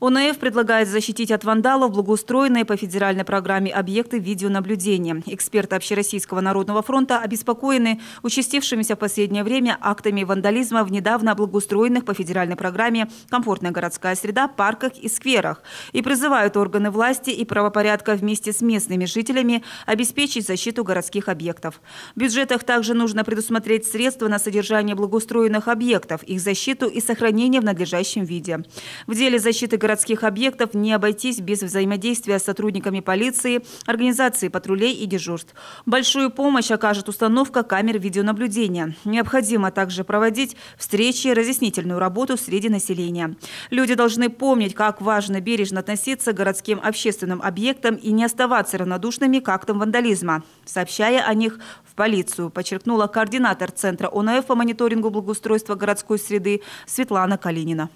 ОНФ предлагает защитить от вандалов благоустроенные по федеральной программе объекты видеонаблюдения. Эксперты Общероссийского народного фронта обеспокоены участившимися в последнее время актами вандализма в недавно благоустроенных по федеральной программе «Комфортная городская среда», парках и скверах. И призывают органы власти и правопорядка вместе с местными жителями обеспечить защиту городских объектов. В бюджетах также нужно предусмотреть средства на содержание благоустроенных объектов, их защиту и сохранение в надлежащем виде. В деле защиты городских объектов не обойтись без взаимодействия с сотрудниками полиции, организации патрулей и дежурств. Большую помощь окажет установка камер видеонаблюдения. Необходимо также проводить встречи, и разъяснительную работу среди населения. Люди должны помнить, как важно бережно относиться к городским общественным объектам и не оставаться равнодушными к актам вандализма, сообщая о них в полицию, подчеркнула координатор Центра ОНФ по мониторингу благоустройства городской среды Светлана Калинина.